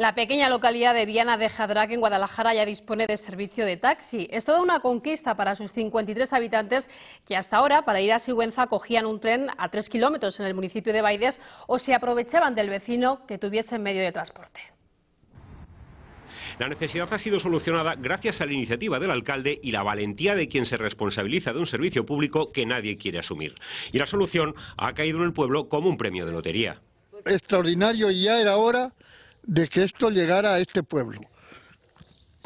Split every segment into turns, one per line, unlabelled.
La pequeña localidad de Viana de Jadraque, en Guadalajara, ya dispone de servicio de taxi. Es toda una conquista para sus 53 habitantes que hasta ahora, para ir a Sigüenza, cogían un tren a 3 kilómetros en el municipio de Baides o se aprovechaban del vecino que tuviese medio de transporte.
La necesidad ha sido solucionada gracias a la iniciativa del alcalde y la valentía de quien se responsabiliza de un servicio público que nadie quiere asumir. Y la solución ha caído en el pueblo como un premio de lotería.
Extraordinario y ya era hora de que esto llegara a este pueblo.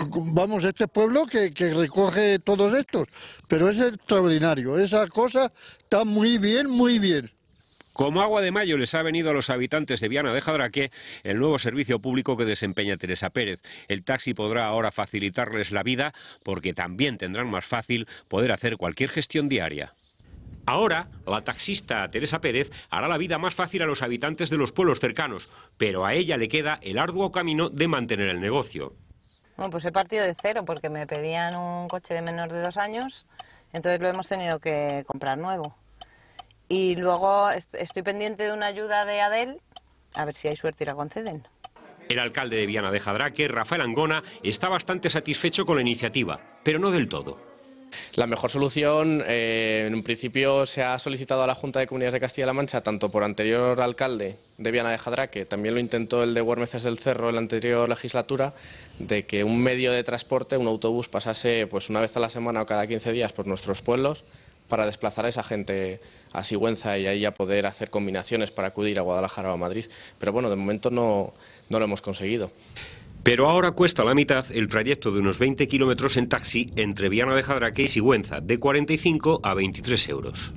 Vamos, este pueblo que, recoge todos estos, pero es extraordinario, esa cosa está muy bien, muy bien.
Como agua de mayo les ha venido a los habitantes de Viana de Jadraque el nuevo servicio público que desempeña Teresa Pérez. El taxi podrá ahora facilitarles la vida porque también tendrán más fácil poder hacer cualquier gestión diaria. Ahora, la taxista Teresa Pérez hará la vida más fácil a los habitantes de los pueblos cercanos, pero a ella le queda el arduo camino de mantener el negocio.
Bueno, pues he partido de cero porque me pedían un coche de menor de dos años, entonces lo hemos tenido que comprar nuevo. Y luego estoy pendiente de una ayuda de Adel, a ver si hay suerte y la conceden.
El alcalde de Viana de Jadraque, Rafael Angona, está bastante satisfecho con la iniciativa, pero no
del todo. La mejor solución, eh, en principio, se ha solicitado a la Junta de Comunidades de Castilla-La Mancha, tanto por anterior alcalde de Viana de Jadraque, también lo intentó el de Güermeces del Cerro en la anterior legislatura, de que un medio de transporte, un autobús, pasase pues una vez a la semana o cada 15 días por nuestros pueblos para desplazar a esa gente a Sigüenza y ahí a poder hacer combinaciones para acudir a Guadalajara o a Madrid. Pero bueno, de momento no, no lo hemos conseguido.
Pero ahora cuesta la mitad el trayecto de unos 20 kilómetros en taxi entre Viana de Jadraque y Sigüenza, de 45 a 23 euros.